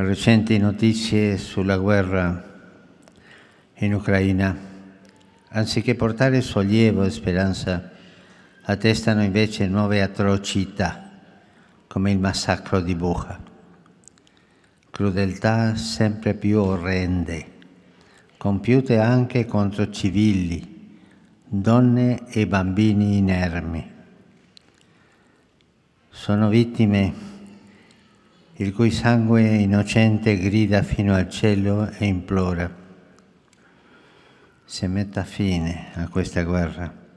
recenti notizie sulla guerra in Ucraina, anziché portare sollievo e speranza, attestano invece nuove atrocità, come il massacro di Bucha. Crudeltà sempre più orrende, compiute anche contro civili, donne e bambini inermi. Sono vittime il cui sangue innocente grida fino al cielo e implora. Se metta fine a questa guerra.